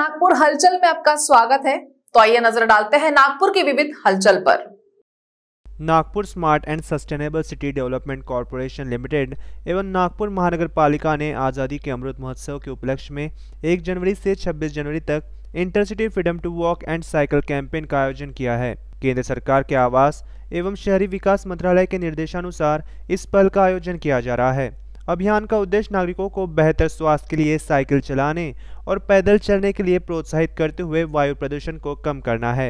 नागपुर हलचल में आपका स्वागत है तो आइए नजर डालते हैं नागपुर की विविध हलचल पर Nagpur smart and sustainable city development corporation limited एवं नागपुर महानगर पालिका ने आज़ादी के अमृत महोत्सव के उपलक्ष्य में 1 जनवरी से 26 जनवरी तक intercity freedom to walk and cycle campaign का आयोजन किया है केंद्र सरकार के आवास एवं शहरी विकास मंत्रालय के निर्देशानुसार इस पहल का आयोजन किया जा रहा है अभियान का उद्देश्य नागरिकों को बेहतर स्वास्थ्य के लिए साइकिल चलाने और पैदल चलने के लिए प्रोत्साहित करते हुए वायु प्रदूषण को कम करना है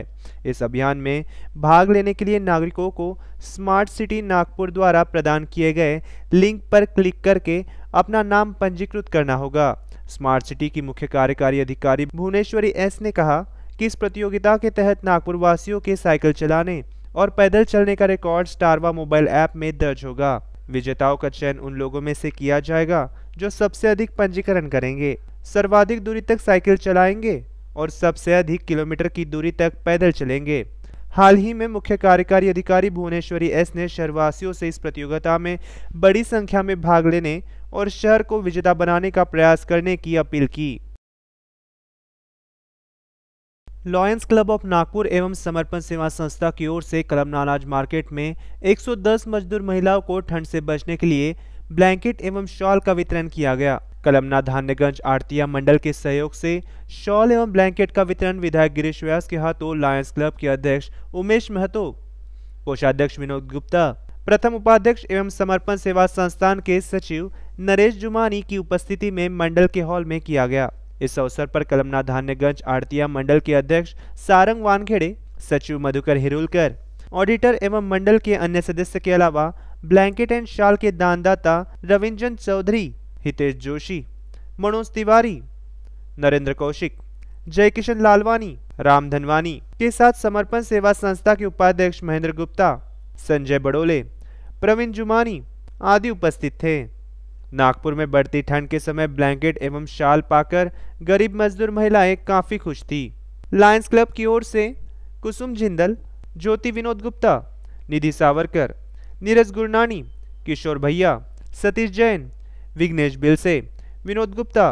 इस अभियान में भाग लेने के लिए नागरिकों को स्मार्ट सिटी नागपुर द्वारा प्रदान किए गए लिंक पर क्लिक करके अपना नाम पंजीकृत करना होगा स्मार्ट सिटी की मुख्य कार्यकारी अधिकारी भुवनेश्वरी एस ने कहा कि इस प्रतियोगिता के तहत नागपुर वासियों के साइकिल चलाने और पैदल चलने का रिकॉर्ड स्टारवा मोबाइल ऐप में दर्ज होगा विजेताओं का चयन उन लोगों में से किया जाएगा जो सबसे अधिक पंजीकरण करेंगे सर्वाधिक दूरी तक साइकिल चलाएंगे और सबसे अधिक किलोमीटर की दूरी तक पैदल चलेंगे हाल ही में मुख्य कार्यकारी अधिकारी भुवनेश्वरी एस ने शहरवासियों से इस प्रतियोगिता में बड़ी संख्या में भाग लेने और शहर को विजेता बनाने का प्रयास करने की अपील की लॉयंस क्लब ऑफ नागपुर एवं समर्पण सेवा संस्था की ओर से क्लब नानाज मार्केट में 110 मजदूर महिलाओं को ठंड से बचने के लिए ब्लैंकेट एवं शॉल का वितरण किया गया कलमना धान्यगंज आरतिया मंडल के सहयोग से शॉल एवं ब्लैंकेट का वितरण विधायक गिरीश व्यास के हाथों लायंस क्लब के अध्यक्ष उमेश महतो कोषाध्यक्ष विनोद गुप्ता प्रथम उपाध्यक्ष एवं समर्पण सेवा संस्थान के सचिव नरेश जुमानी की उपस्थिति में मंडल के हॉल में किया गया इस अवसर पर कलमना धान्यगंज आरतिया मंडल के अध्यक्ष सारंग वानखेड़े सचिव मधुकर हिरुलकर ऑडिटर एवं मंडल के अन्य सदस्य के अलावा ब्लैंकेट एंड शाल के दानदाता रविंजन चौधरी हितेश जोशी मनोज तिवारी नरेंद्र कौशिक जयकिशन लालवानी राम धनवानी के साथ समर्पण सेवा संस्था के उपाध्यक्ष महेंद्र गुप्ता संजय बड़ोले प्रवीण जुमानी आदि उपस्थित थे नागपुर में बढ़ती ठंड के समय ब्लैंकेट एवं शाल पाकर गरीब मजदूर महिलाएं काफ़ी खुश थी लायंस क्लब की ओर से कुसुम जिंदल ज्योति विनोद गुप्ता निधि सावरकर नीरज गुरनानी किशोर भैया सतीश जैन विघ्नेश बिलसे विनोद गुप्ता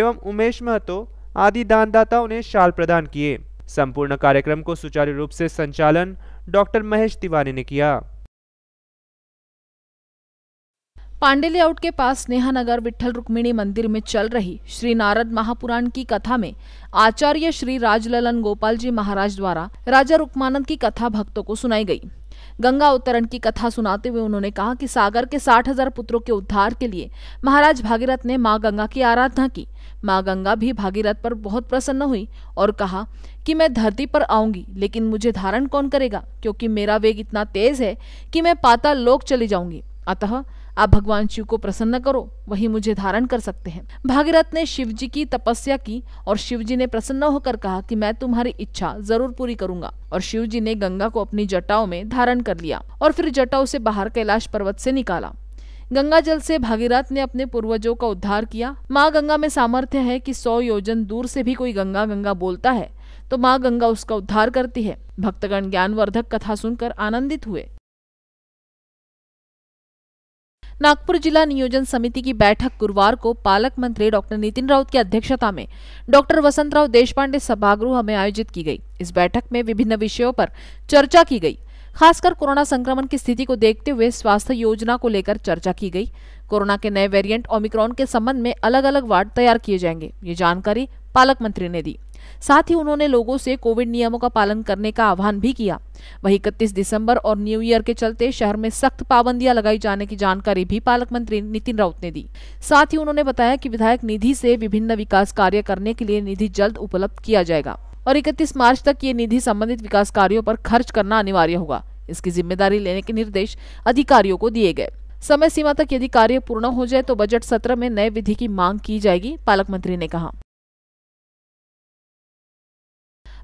एवं उमेश महतो आदि दानदाताओं ने शाल प्रदान किए संपूर्ण कार्यक्रम को सुचारू रूप से संचालन डॉक्टर महेश तिवारी ने किया पांडे आउट के पास नगर विठल रुक्मिणी मंदिर में चल रही श्री नारद महापुराण की कथा में आचार्य श्री राजललन गोपाल जी महाराज द्वारा राजा रुक्मानंद की कथा भक्तों को सुनाई गई गंगा उत्तरण की कथा सुनाते हुए उन्होंने कहा कि सागर के साठ हजार पुत्रों के उद्धार के लिए महाराज भागीरथ ने माँ गंगा की आराधना की माँ गंगा भी भागीरथ पर बहुत प्रसन्न हुई और कहा कि मैं धरती पर आऊंगी लेकिन मुझे धारण कौन करेगा क्योंकि मेरा वेग इतना तेज है कि मैं पाताल लोक चली जाऊंगी अतः आप भगवान शिव को प्रसन्न करो वही मुझे धारण कर सकते हैं भागीरथ ने शिव जी की तपस्या की और शिव जी ने प्रसन्न होकर कहा कि मैं तुम्हारी इच्छा जरूर पूरी करूंगा और शिव जी ने गंगा को अपनी जटाओं में धारण कर लिया और फिर जटाओं से बाहर कैलाश पर्वत से निकाला गंगा जल से भागीरथ ने अपने पूर्वजों का उद्धार किया माँ गंगा में सामर्थ्य है कि सौ योजन दूर से भी कोई गंगा गंगा बोलता है तो माँ गंगा उसका उद्धार करती है भक्तगण ज्ञानवर्धक कथा सुनकर आनंदित हुए नागपुर जिला नियोजन समिति की बैठक गुरुवार को पालक मंत्री डॉक्टर नितिन राउत की अध्यक्षता में डॉक्टर वसंतराव देशपांडे सभागृह में आयोजित की गई इस बैठक में विभिन्न विषयों पर चर्चा की गई खासकर कोरोना संक्रमण की स्थिति को देखते हुए स्वास्थ्य योजना को लेकर चर्चा की गई कोरोना के नए वेरिएंट ओमिक्रॉन के संबंध में अलग अलग वार्ड तैयार किए जाएंगे ये जानकारी पालक मंत्री ने दी साथ ही उन्होंने लोगों से कोविड नियमों का पालन करने का आह्वान भी किया वहीं इकतीस दिसंबर और न्यू ईयर के चलते शहर में सख्त पाबंदियां लगाई जाने की जानकारी भी पालक मंत्री नितिन राउत ने दी साथ ही उन्होंने बताया की विधायक निधि से विभिन्न विकास कार्य करने के लिए निधि जल्द उपलब्ध किया जाएगा और इकतीस मार्च तक ये निधि संबंधित विकास कार्यो पर खर्च करना अनिवार्य होगा इसकी जिम्मेदारी लेने के निर्देश अधिकारियों को दिए गए समय सीमा तक यदि कार्य पूर्ण हो जाए तो बजट सत्र में नए विधि की मांग की जाएगी पालक मंत्री ने कहा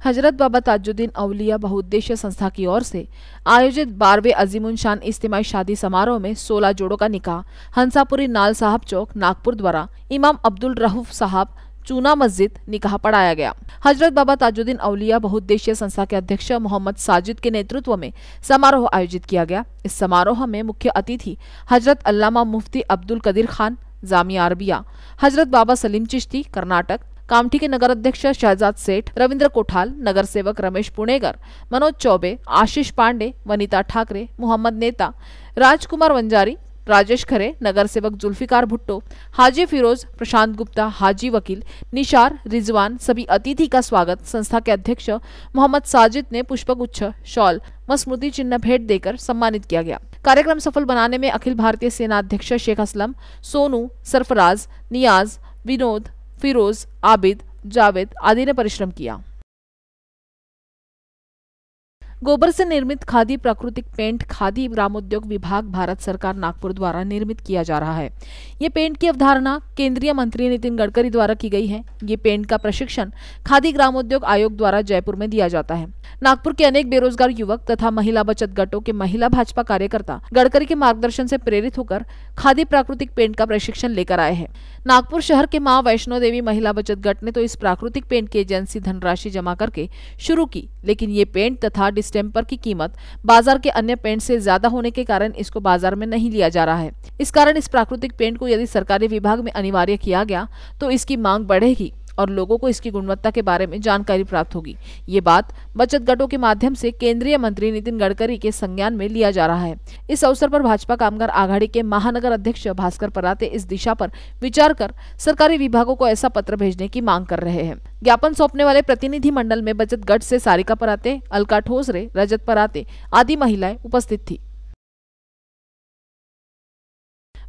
हजरत बाबा ताजुद्दीन अवलिया बहुद्देश्य संस्था की ओर से आयोजित बारहवें अजीम शान इज्तिमाही शादी समारोह में सोलह जोड़ों का निकाह हंसापुरी नाल साहब चौक नागपुर द्वारा इमाम अब्दुल रहूफ साहब चूना मस्जिद निकाह पढ़ाया गया हजरत बाबा ताजुद्दीन अवलिया बहुद्देश्य संस्था के अध्यक्ष मोहम्मद साजिद के नेतृत्व में समारोह आयोजित किया गया इस समारोह में मुख्य अतिथि हजरत अल्लामा मुफ्ती अब्दुल कदीर खान जामिया अरबिया हजरत बाबा सलीम चिश्ती कर्नाटक कामठी के नगर अध्यक्ष शहजाद सेठ रविंद्र कोठाल नगर सेवक रमेश पुणेकर मनोज चौबे आशीष पांडे वनिता ठाकरे मोहम्मद नेता राजकुमार वंजारी राजेश खरे नगर सेवक जुल्फिकार भुट्टो हाजी फिरोज प्रशांत गुप्ता हाजी वकील निशार रिजवान सभी अतिथि का स्वागत संस्था के अध्यक्ष मोहम्मद साजिद ने पुष्पगुच्छ शॉल व स्मृति चिन्ह भेंट देकर सम्मानित किया गया कार्यक्रम सफल बनाने में अखिल भारतीय सेना अध्यक्ष शेख असलम सोनू सरफराज नियाज विनोद फिरोज आबिद जावेद आदि ने परिश्रम किया गोबर से निर्मित खादी प्राकृतिक पेंट खादी ग्रामोद्योग विभाग भारत सरकार नागपुर द्वारा निर्मित किया जा रहा है ये पेंट की अवधारणा केंद्रीय मंत्री नितिन गडकरी द्वारा की गई है ये पेंट का प्रशिक्षण खादी ग्रामोद्योग आयोग द्वारा जयपुर में दिया जाता है नागपुर के अनेक बेरोजगार युवक तथा महिला बचत गटों के महिला भाजपा कार्यकर्ता गडकरी के मार्गदर्शन से प्रेरित होकर खादी प्राकृतिक पेंट का प्रशिक्षण लेकर आए हैं नागपुर शहर के मां वैष्णो देवी महिला बचत गट ने तो इस प्राकृतिक पेंट की एजेंसी धनराशि जमा करके शुरू की लेकिन ये पेंट तथा डिस्टेम्पर की कीमत बाजार के अन्य पेंट से ज्यादा होने के कारण इसको बाजार में नहीं लिया जा रहा है इस कारण इस प्राकृतिक पेंट को यदि सरकारी विभाग में अनिवार्य किया गया तो इसकी मांग बढ़ेगी और लोगों को इसकी गुणवत्ता के बारे में जानकारी प्राप्त होगी ये बात बचत गटों के माध्यम से केंद्रीय मंत्री नितिन गडकरी के संज्ञान में लिया जा रहा है इस अवसर पर भाजपा कामगार आघाड़ी के महानगर अध्यक्ष भास्कर पराते इस दिशा पर विचार कर सरकारी विभागों को ऐसा पत्र भेजने की मांग कर रहे हैं ज्ञापन सौंपने वाले प्रतिनिधि मंडल में बचत गट से सारिका पराते अलका ठोसरे रजत पराते आदि महिलाएं उपस्थित थी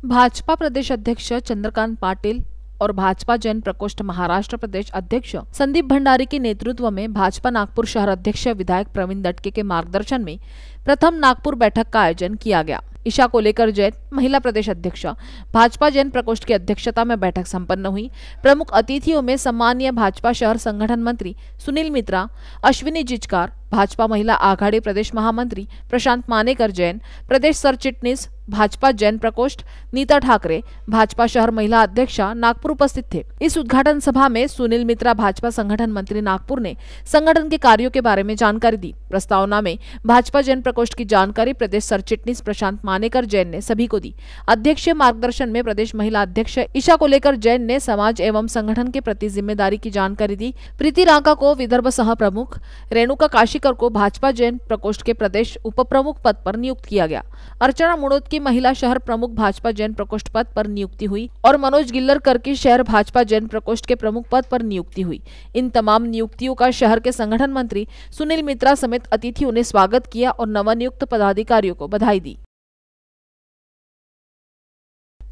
भाजपा प्रदेश अध्यक्ष चंद्रकांत पाटिल और भाजपा जैन प्रकोष्ठ महाराष्ट्र प्रदेश अध्यक्ष संदीप भंडारी के नेतृत्व में भाजपा नागपुर शहर अध्यक्ष विधायक प्रवीण दटके के मार्गदर्शन में प्रथम नागपुर बैठक का आयोजन किया गया ईशा को लेकर जैन महिला प्रदेश अध्यक्ष भाजपा जैन प्रकोष्ठ की अध्यक्षता में बैठक संपन्न हुई प्रमुख अतिथियों में सम्मानीय भाजपा शहर संगठन मंत्री सुनील मित्रा अश्विनी जिचकार भाजपा महिला आघाड़ी प्रदेश महामंत्री प्रशांत मानेकर जैन प्रदेश सरचिटनीस भाजपा जैन प्रकोष्ठ नीता ठाकरे भाजपा शहर महिला अध्यक्ष नागपुर उपस्थित थे इस उद्घाटन सभा में सुनील मित्रा भाजपा संगठन मंत्री नागपुर ने संगठन के कार्यों के बारे में जानकारी दी प्रस्तावना में भाजपा जैन प्रकोष्ठ की जानकारी प्रदेश सरचिटनीस प्रशांत मानेकर जैन ने सभी को दी अध्यक्षीय मार्गदर्शन में प्रदेश महिला अध्यक्ष ईशा को लेकर जैन ने समाज एवं संगठन के प्रति जिम्मेदारी की जानकारी दी प्रीति रांका को विदर्भ सह प्रमुख रेणुका काशीकर को भाजपा जैन प्रकोष्ठ के प्रदेश उप प्रमुख पद पर नियुक्त किया गया अर्चना मुड़ोद की महिला शहर प्रमुख भाजपा जैन प्रकोष्ठ पद पर नियुक्ति हुई और मनोज गिल्लरकर की शहर भाजपा जैन प्रकोष्ठ के प्रमुख पद पर नियुक्ति हुई इन तमाम नियुक्तियों का शहर के संगठन मंत्री सुनील मित्रा समेत अतिथियों ने स्वागत किया और नव नवनियुक्त पदाधिकारियों को बधाई दी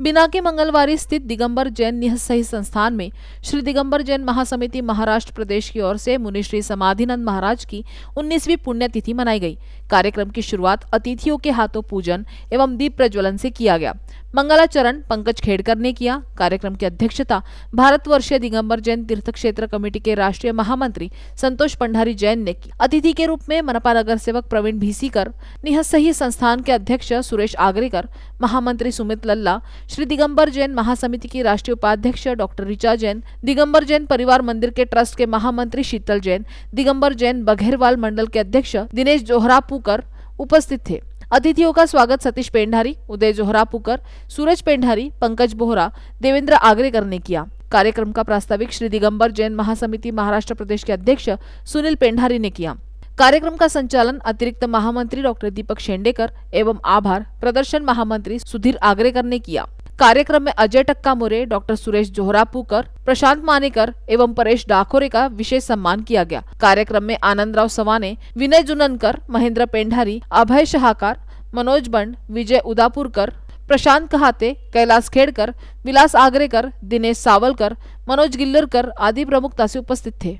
बिना के मंगलवार स्थित दिगंबर जैन निहसही संस्थान में श्री दिगंबर जैन महासमिति महाराष्ट्र प्रदेश की ओर से मुनि श्री समाधिनंद महाराज की 19वीं पुण्यतिथि मनाई गई कार्यक्रम की शुरुआत अतिथियों के हाथों पूजन एवं दीप प्रज्वलन से किया गया मंगलाचरण पंकज खेड़कर ने किया कार्यक्रम की अध्यक्षता भारतवर्षीय दिगंबर जैन तीर्थ क्षेत्र कमेटी के राष्ट्रीय महामंत्री संतोष पंडारी जैन ने की अतिथि के रूप में मनपा नगर सेवक प्रवीण भीसीकर निहसही संस्थान के अध्यक्ष सुरेश आगरेकर महामंत्री सुमित लल्ला श्री दिगंबर जैन महासमिति की राष्ट्रीय उपाध्यक्ष डॉक्टर ऋचा जैन दिगंबर जैन परिवार मंदिर के ट्रस्ट के महामंत्री शीतल जैन दिगंबर जैन बघेरवाल मंडल के अध्यक्ष दिनेश जोहरापूकर उपस्थित थे अतिथियों का स्वागत सतीश पेंढारी उदय जोहरा पुकर सूरज पेंढारी पंकज बोहरा देवेंद्र आगरेकर ने किया कार्यक्रम का प्रास्ताविक श्री दिगंबर जैन महासमिति महाराष्ट्र प्रदेश के अध्यक्ष सुनील पेंढारी ने किया कार्यक्रम का संचालन अतिरिक्त महामंत्री डॉक्टर दीपक शेंडेकर एवं आभार प्रदर्शन महामंत्री सुधीर आगरेकर ने किया कार्यक्रम में अजय टक्का मुरे डॉक्टर सुरेश जोहरा पुकर प्रशांत मानेकर एवं परेश डाकोरे का विशेष सम्मान किया गया कार्यक्रम में आनंद राव सवाने विनय जुनकर महेंद्र पेंढारी अभय शाहकार मनोज बंड विजय उदापुरकर प्रशांत कहाते कैलाश खेड़कर विलास आगरेकर दिनेश सावलकर मनोज गिल्लरकर आदि प्रमुख तासी उपस्थित थे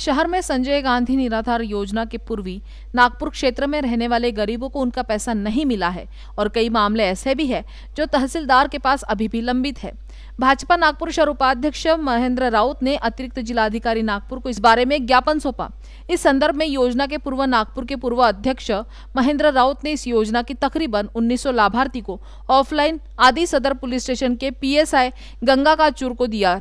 शहर में संजय गांधी निराधार योजना के पूर्वी नागपुर क्षेत्र में रहने वाले गरीबों को उनका पैसा नहीं मिला है और कई मामले ऐसे भी है जो तहसीलदार के पास अभी भी लंबित है भाजपा नागपुर शहर उपाध्यक्ष महेंद्र राउत ने अतिरिक्त जिलाधिकारी नागपुर को इस बारे में ज्ञापन सौंपा इस संदर्भ में योजना के पूर्व नागपुर के पूर्व अध्यक्ष महेंद्र राउत ने इस योजना की तकरीबन 1900 लाभार्थी को ऑफलाइन आदि सदर पुलिस स्टेशन के पीएसआई गंगा का चूर को दिया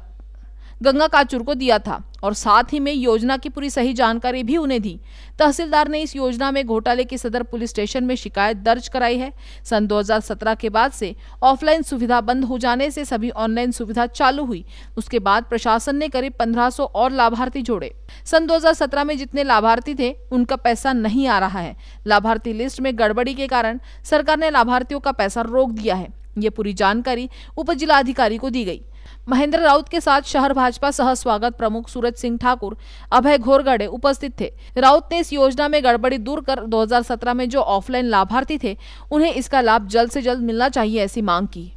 गंगा काचुर को दिया था और साथ ही में योजना की पूरी सही जानकारी भी उन्हें दी तहसीलदार ने इस योजना में घोटाले की सदर पुलिस स्टेशन में शिकायत दर्ज कराई है सन 2017 के बाद से ऑफलाइन सुविधा बंद हो जाने से सभी ऑनलाइन सुविधा चालू हुई उसके बाद प्रशासन ने करीब 1500 और लाभार्थी जोड़े सन 2017 में जितने लाभार्थी थे उनका पैसा नहीं आ रहा है लाभार्थी लिस्ट में गड़बड़ी के कारण सरकार ने लाभार्थियों का पैसा रोक दिया है ये पूरी जानकारी उप को दी गई महेंद्र राउत के साथ शहर भाजपा सह स्वागत प्रमुख सूरज सिंह ठाकुर अभय घोरगड़े उपस्थित थे राउत ने इस योजना में गड़बड़ी दूर कर 2017 में जो ऑफलाइन लाभार्थी थे उन्हें इसका लाभ जल्द से जल्द मिलना चाहिए ऐसी मांग की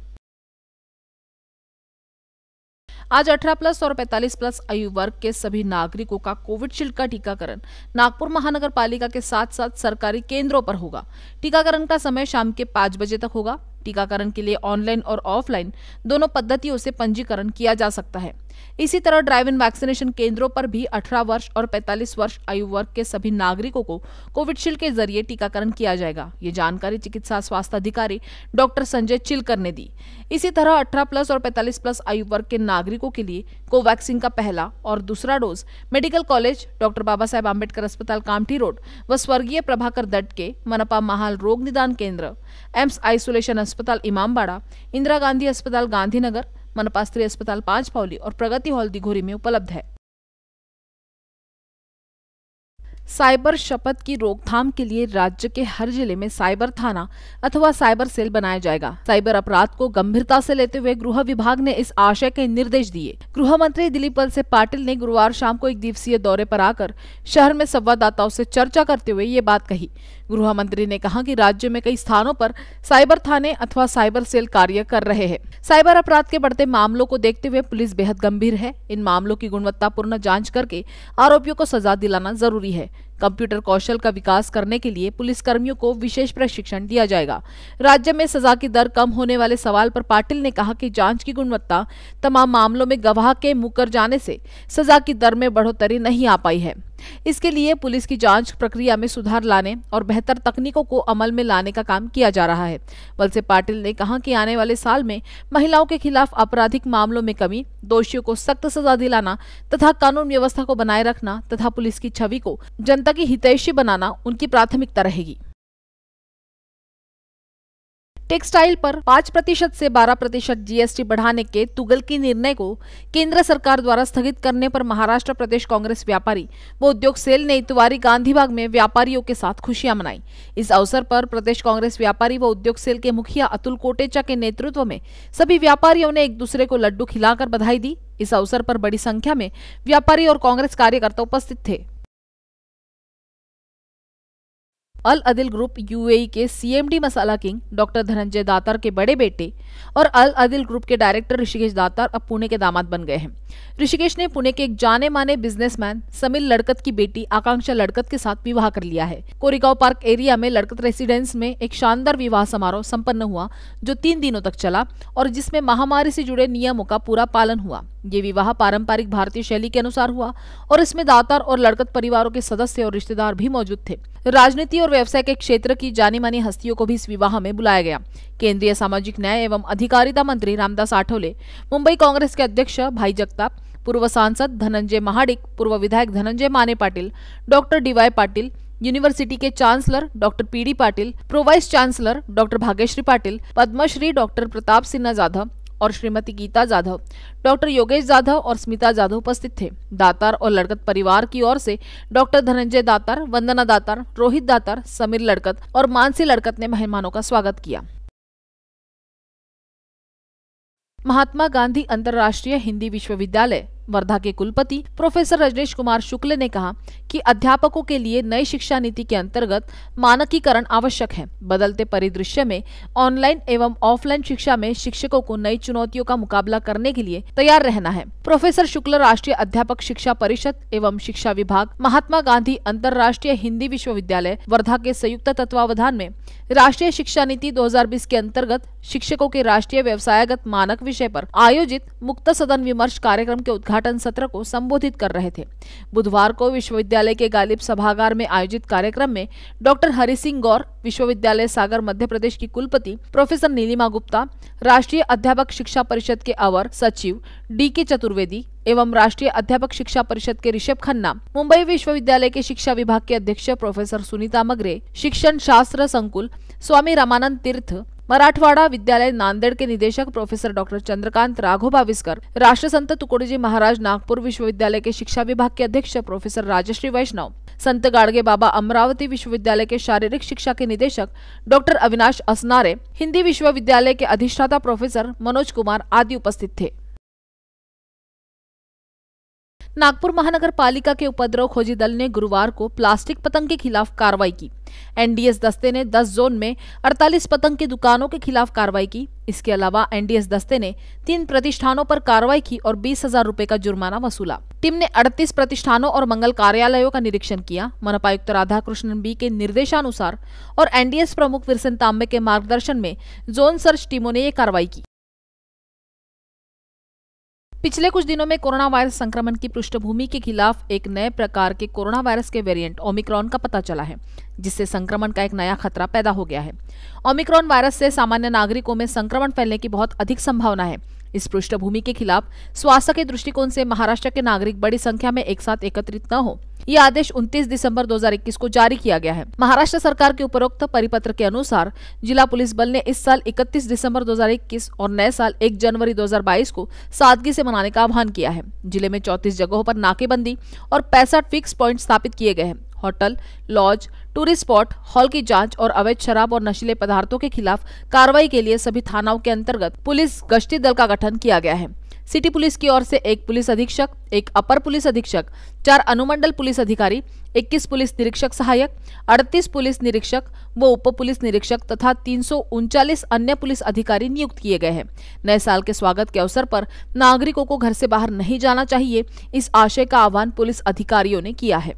आज 18 प्लस और 45 प्लस आयु वर्ग के सभी नागरिकों का कोविडशील्ड का टीकाकरण नागपुर महानगर पालिका के साथ साथ सरकारी केंद्रों पर होगा टीकाकरण का समय शाम के पांच बजे तक होगा टीकाकरण के लिए ऑनलाइन और ऑफलाइन दोनों पद्धतियों से पंजीकरण किया जा सकता है इसी तरह ड्राइव इन वैक्सीनेशन केंद्रों पर भी 18 वर्ष और 45 वर्ष आयु वर्ग के सभी नागरिकों को कोविडशील्ड के जरिए टीकाकरण किया जाएगा ये जानकारी चिकित्सा स्वास्थ्य अधिकारी डॉक्टर संजय चिलकर ने दी इसी तरह 18 प्लस और 45 प्लस आयु वर्ग के नागरिकों के लिए कोवैक्सीन का पहला और दूसरा dose medical college doctor Baba Saheb Ambedkar अस्पताल कामठी रोड व स्वर्गीय प्रभाकर दत्त के मनपा महाल रोग निदान केंद्र एम्स आइसोलेशन अस्पताल इमामबाड़ा इंदिरा गांधी अस्पताल गांधीनगर मनपास्त्री अस्पताल पांच पावली और प्रगति हॉल दिघोरी में उपलब्ध है साइबर शपथ की रोकथाम के लिए राज्य के हर जिले में साइबर थाना अथवा साइबर सेल बनाया जाएगा साइबर अपराध को गंभीरता से लेते हुए गृह विभाग ने इस आशय के निर्देश दिए गृह मंत्री दिलीप वलसे पाटिल ने गुरुवार शाम को एक दिवसीय दौरे पर आकर शहर में संवाददाताओं से चर्चा करते हुए ये बात कही गृह मंत्री ने कहा कि राज्य में कई स्थानों पर साइबर थाने अथवा साइबर सेल कार्य कर रहे हैं साइबर अपराध के बढ़ते मामलों को देखते हुए पुलिस बेहद गंभीर है इन मामलों की गुणवत्तापूर्ण जांच करके आरोपियों को सजा दिलाना जरूरी है कंप्यूटर कौशल का विकास करने के लिए पुलिसकर्मियों को विशेष प्रशिक्षण दिया जाएगा राज्य में सजा की दर कम होने वाले सवाल पर पाटिल ने कहा कि जांच की गुणवत्ता तमाम मामलों में गवाह के मुकर जाने से सजा की दर में बढ़ोतरी नहीं आ पाई है इसके लिए पुलिस की जांच प्रक्रिया में सुधार लाने और बेहतर तकनीकों को अमल में लाने का काम किया जा रहा है वलसे पाटिल ने कहा कि आने वाले साल में महिलाओं के खिलाफ आपराधिक मामलों में कमी दोषियों को सख्त सजा दिलाना तथा कानून व्यवस्था को बनाए रखना तथा पुलिस की छवि को जनता जनता की हितैषी बनाना उनकी प्राथमिकता रहेगी टेक्सटाइल पर पाँच प्रतिशत से बारह प्रतिशत जीएसटी बढ़ाने के तुगल की निर्णय को केंद्र सरकार द्वारा स्थगित करने पर महाराष्ट्र प्रदेश कांग्रेस व्यापारी व उद्योग सेल ने इतवारी गांधीबाग में व्यापारियों के साथ खुशियां मनाई इस अवसर पर प्रदेश कांग्रेस व्यापारी व उद्योग सेल के मुखिया अतुल कोटेचा के नेतृत्व में सभी व्यापारियों ने एक दूसरे को लड्डू खिलाकर बधाई दी इस अवसर पर बड़ी संख्या में व्यापारी और कांग्रेस कार्यकर्ता उपस्थित थे अल अदिल ग्रुप यूएई के CMD masala king doctor Dhananjay Datar के बड़े बेटे और अल अदिल ग्रुप के डायरेक्टर ऋषिकेश दातार अब पुणे के दामाद बन गए हैं ऋषिकेश ने पुणे के एक जाने माने बिजनेसमैन समीर लड़कत की बेटी आकांक्षा लड़कत के साथ विवाह कर लिया है कोरिगांव पार्क एरिया में लड़कत रेसिडेंस में एक शानदार विवाह समारोह संपन्न हुआ जो तीन दिनों तक चला और जिसमें महामारी से जुड़े नियमों का पूरा पालन हुआ ये विवाह पारंपरिक भारतीय शैली के अनुसार हुआ और इसमें दातार और लड़कत परिवारों के सदस्य और रिश्तेदार भी मौजूद थे राजनीति और व्यवसाय के क्षेत्र की जानी मानी हस्तियों को भी इस विवाह में बुलाया गया केंद्रीय सामाजिक न्याय एवं अधिकारिता मंत्री रामदास आठौले मुंबई कांग्रेस के अध्यक्ष भाई जगताप पूर्व सांसद धनंजय महाडिक पूर्व विधायक Dhananjay Mane Patil doctor D Y Patil university के chancellor doctor P D Patil pro vice chancellor doctor Bhagyashree Patil Padmashri doctor Pratap Sinha Jadhav और श्रीमती गीता जाधव डॉक्टर योगेश जाधव और स्मिता जाधव उपस्थित थे दातार और लड़कत परिवार की ओर से डॉक्टर धनंजय दातार वंदना दातार रोहित दातार समीर लड़कत और मानसी लड़कत ने मेहमानों का स्वागत किया महात्मा गांधी अंतर्राष्ट्रीय हिंदी विश्वविद्यालय वर्धा के कुलपति प्रोफेसर रजनीश कुमार शुक्ल ने कहा कि अध्यापकों के लिए नई शिक्षा नीति के अंतर्गत मानकीकरण आवश्यक है बदलते परिदृश्य में ऑनलाइन एवं ऑफलाइन शिक्षा में शिक्षकों को नई चुनौतियों का मुकाबला करने के लिए तैयार रहना है प्रोफेसर शुक्ल राष्ट्रीय अध्यापक शिक्षा परिषद एवं शिक्षा विभाग महात्मा गांधी अंतर्राष्ट्रीय हिंदी विश्वविद्यालय वर्धा के संयुक्त तत्वावधान में राष्ट्रीय शिक्षा नीति दो के अंतर्गत शिक्षकों के राष्ट्रीय व्यवसायगत मानक विषय आरोप आयोजित मुक्त सदन विमर्श कार्यक्रम के उद्घाटन उद्घाटन सत्र को संबोधित कर रहे थे बुधवार को विश्वविद्यालय के गालिब सभागार में आयोजित कार्यक्रम में डॉक्टर हरि सिंह गौर विश्वविद्यालय सागर मध्य प्रदेश की कुलपति प्रोफेसर नीलिमा गुप्ता राष्ट्रीय अध्यापक शिक्षा परिषद के अवर सचिव डी के चतुर्वेदी एवं राष्ट्रीय अध्यापक शिक्षा परिषद के ऋषभ खन्ना मुंबई विश्वविद्यालय के शिक्षा विभाग के अध्यक्ष प्रोफेसर सुनीता मगरे शिक्षण शास्त्र संकुल स्वामी रामानंद तीर्थ मराठवाड़ा विद्यालय नांदेड़ के निदेशक प्रोफेसर डॉक्टर चंद्रकांत राघोबा राष्ट्र राष्ट्रसंत तुकड़ोजी महाराज नागपुर विश्वविद्यालय के शिक्षा विभाग के अध्यक्ष प्रोफेसर राजश्री वैष्णव संत गाड़गे बाबा अमरावती विश्वविद्यालय के शारीरिक शिक्षा के निदेशक डॉक्टर अविनाश असनारे हिंदी विश्वविद्यालय के अधिष्ठाता प्रोफेसर मनोज कुमार आदि उपस्थित थे नागपुर महानगर पालिका के उपद्रव खोजी दल ने गुरुवार को प्लास्टिक पतंग के खिलाफ कार्रवाई की एनडीएस दस्ते ने 10 जोन में 48 पतंग की दुकानों के खिलाफ कार्रवाई की इसके अलावा एनडीएस दस्ते ने तीन प्रतिष्ठानों पर कार्रवाई की और बीस हजार रूपए का जुर्माना वसूला टीम ने 38 प्रतिष्ठानों और मंगल कार्यालयों का निरीक्षण किया मनपायुक्त राधाकृष्णन बी के निर्देशानुसार और एनडीएस प्रमुख विरसन तांबे के मार्गदर्शन में जोन सर्च टीमों ने ये कार्रवाई की पिछले कुछ दिनों में कोरोना वायरस संक्रमण की पृष्ठभूमि के खिलाफ एक नए प्रकार के कोरोना वायरस के वेरिएंट ओमिक्रॉन का पता चला है जिससे संक्रमण का एक नया खतरा पैदा हो गया है ओमिक्रॉन वायरस से सामान्य नागरिकों में संक्रमण फैलने की बहुत अधिक संभावना है इस पृष्ठभूमि के खिलाफ स्वास्थ्य के दृष्टिकोण से महाराष्ट्र के नागरिक बड़ी संख्या में एक साथ एकत्रित न हो ये आदेश 29 दिसंबर 2021 को जारी किया गया है महाराष्ट्र सरकार के उपरोक्त परिपत्र के अनुसार जिला पुलिस बल ने इस साल 31 दिसंबर 2021 और नए साल 1 जनवरी 2022 को सादगी से मनाने का आह्वान किया है जिले में 34 जगहों पर नाकेबंदी और पैंसठ फिक्स प्वाइंट स्थापित किए गए हैं hotel lodge tourist spot hall की जांच और अवैध शराब और नशीले पदार्थों के खिलाफ कार्रवाई के लिए सभी थानाओं के अंतर्गत पुलिस गश्ती दल का गठन किया गया है सिटी पुलिस की ओर से एक पुलिस अधीक्षक एक अपर पुलिस अधीक्षक चार अनुमंडल पुलिस अधिकारी 21 पुलिस निरीक्षक सहायक 38 पुलिस निरीक्षक व उप पुलिस निरीक्षक तथा तीन अन्य पुलिस अधिकारी नियुक्त किए गए हैं नए साल के स्वागत के अवसर पर नागरिकों को घर से बाहर नहीं जाना चाहिए इस आशय का आह्वान पुलिस अधिकारियों ने किया है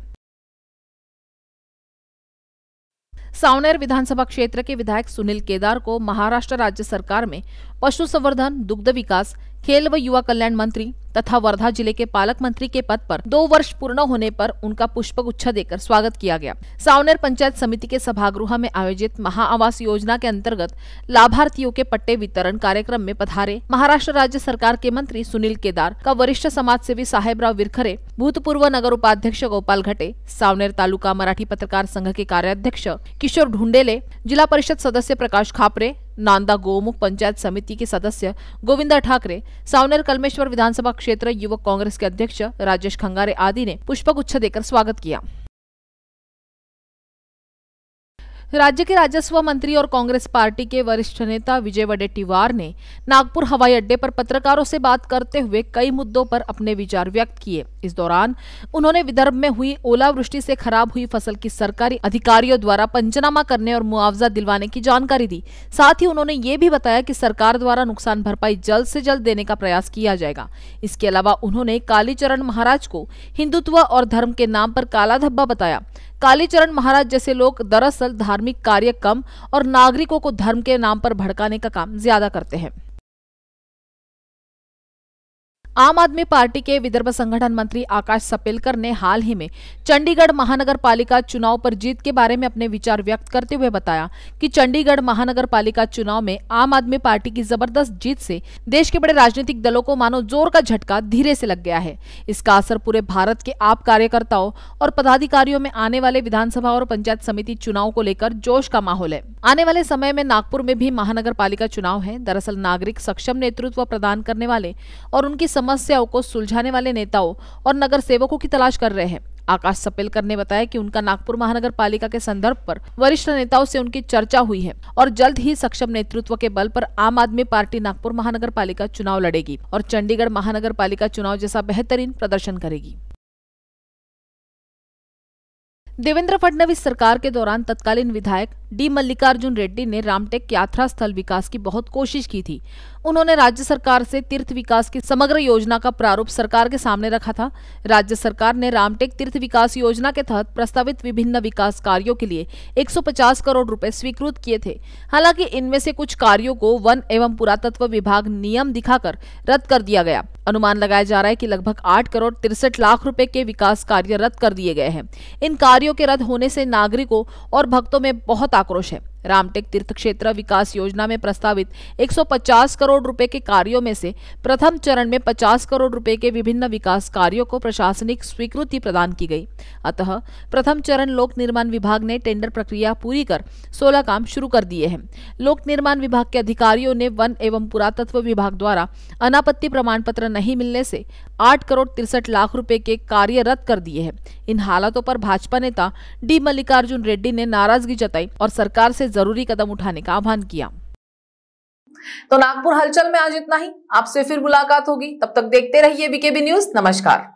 सावनेर विधानसभा क्षेत्र के विधायक सुनील केदार को महाराष्ट्र राज्य सरकार में पशु संवर्धन दुग्ध विकास खेल व युवा कल्याण मंत्री तथा वर्धा जिले के पालक मंत्री के पद पर दो वर्ष पूर्ण होने पर उनका पुष्प गुच्छा देकर स्वागत किया गया सावनेर पंचायत समिति के सभागृह में आयोजित आवास योजना के अंतर्गत लाभार्थियों के पट्टे वितरण कार्यक्रम में पधारे महाराष्ट्र राज्य सरकार के मंत्री सुनील केदार का वरिष्ठ समाज सेवी साहेबराव विरखरे भूतपूर्व नगर उपाध्यक्ष गोपाल घटे सावनेर तालुका मराठी पत्रकार संघ के कार्याध्यक्ष किशोर ढूंढेले जिला परिषद सदस्य प्रकाश खापरे नांदा गोमुख पंचायत समिति के सदस्य गोविंदा ठाकरे सावनेर कलमेश्वर विधानसभा क्षेत्र युवक कांग्रेस के अध्यक्ष राजेश खंगारे आदि ने पुष्पगुच्छ देकर स्वागत किया तो राज्य के राजस्व मंत्री और कांग्रेस पार्टी के वरिष्ठ नेता विजय वडेट्टीवार ने नागपुर हवाई अड्डे पर पत्रकारों से बात करते हुए कई मुद्दों पर अपने विचार व्यक्त किए इस दौरान उन्होंने विदर्भ में हुई ओलावृष्टि से खराब हुई फसल की सरकारी अधिकारियों द्वारा पंचनामा करने और मुआवजा दिलवाने की जानकारी दी साथ ही उन्होंने ये भी बताया की सरकार द्वारा नुकसान भरपाई जल्द से जल्द देने का प्रयास किया जाएगा इसके अलावा उन्होंने कालीचरण महाराज को हिंदुत्व और धर्म के नाम पर काला धब्बा बताया कालीचरण महाराज जैसे लोग दरअसल धार्मिक कार्य कम और नागरिकों को धर्म के नाम पर भड़काने का काम ज्यादा करते हैं आम आदमी पार्टी के विदर्भ संगठन मंत्री आकाश सपेलकर ने हाल ही में चंडीगढ़ महानगर पालिका चुनाव पर जीत के बारे में अपने विचार व्यक्त करते हुए बताया कि चंडीगढ़ महानगर पालिका चुनाव में आम आदमी पार्टी की जबरदस्त जीत से देश के बड़े राजनीतिक दलों को मानो जोर का झटका धीरे से लग गया है इसका असर पूरे भारत के आप कार्यकर्ताओं और पदाधिकारियों में आने वाले विधानसभा और पंचायत समिति चुनाव को लेकर जोश का माहौल है आने वाले समय में नागपुर में भी महानगर चुनाव है दरअसल नागरिक सक्षम नेतृत्व प्रदान करने वाले और उनकी समस्याओं को सुलझाने वाले नेताओं और नगर सेवकों की तलाश कर रहे हैं आकाश सपेलकर ने बताया कि उनका नागपुर महानगर पालिका के संदर्भ पर वरिष्ठ नेताओं से उनकी चर्चा हुई है और जल्द ही सक्षम नेतृत्व के बल पर आम आदमी पार्टी नागपुर महानगर पालिका चुनाव लड़ेगी और चंडीगढ़ महानगर पालिका चुनाव जैसा बेहतरीन प्रदर्शन करेगी देवेंद्र फडणवीस सरकार के दौरान तत्कालीन विधायक डी मल्लिकार्जुन रेड्डी ने रामटेक यात्रा स्थल विकास की बहुत कोशिश की थी उन्होंने राज्य सरकार से तीर्थ विकास की समग्र योजना का प्रारूप सरकार के सामने रखा था राज्य सरकार ने रामटेक तीर्थ विकास योजना के तहत प्रस्तावित विभिन्न विकास कार्यों के लिए 150 करोड़ रुपए स्वीकृत किए थे हालांकि इनमें से कुछ कार्यों को वन एवं पुरातत्व विभाग नियम दिखाकर रद्द कर दिया गया अनुमान लगाया जा रहा है कि लगभग 8 करोड़ तिरसठ लाख रुपए के विकास कार्य रद्द कर दिए गए हैं इन कार्यों के रद्द होने से नागरिकों और भक्तों में बहुत आक्रोश है रामटेक तीर्थ क्षेत्र विकास योजना में प्रस्तावित 150 करोड़ रुपए के कार्यों में से प्रथम चरण में 50 करोड़ रुपए के विभिन्न विकास कार्यों को प्रशासनिक स्वीकृति प्रदान की गई अतः प्रथम चरण लोक निर्माण विभाग ने टेंडर प्रक्रिया पूरी कर सोलह काम शुरू कर दिए हैं लोक निर्माण विभाग के अधिकारियों ने वन एवं पुरातत्व विभाग द्वारा अनापत्ति प्रमाण पत्र नहीं मिलने से आठ करोड़ तिरसठ लाख रुपए के कार्य रद्द कर दिए हैं इन हालातों पर भाजपा नेता डी मल्लिकार्जुन रेड्डी ने नाराजगी जताई और सरकार से जरूरी कदम उठाने का आह्वान किया तो नागपुर हलचल में आज इतना ही आपसे फिर मुलाकात होगी तब तक देखते रहिए बीकेबी न्यूज नमस्कार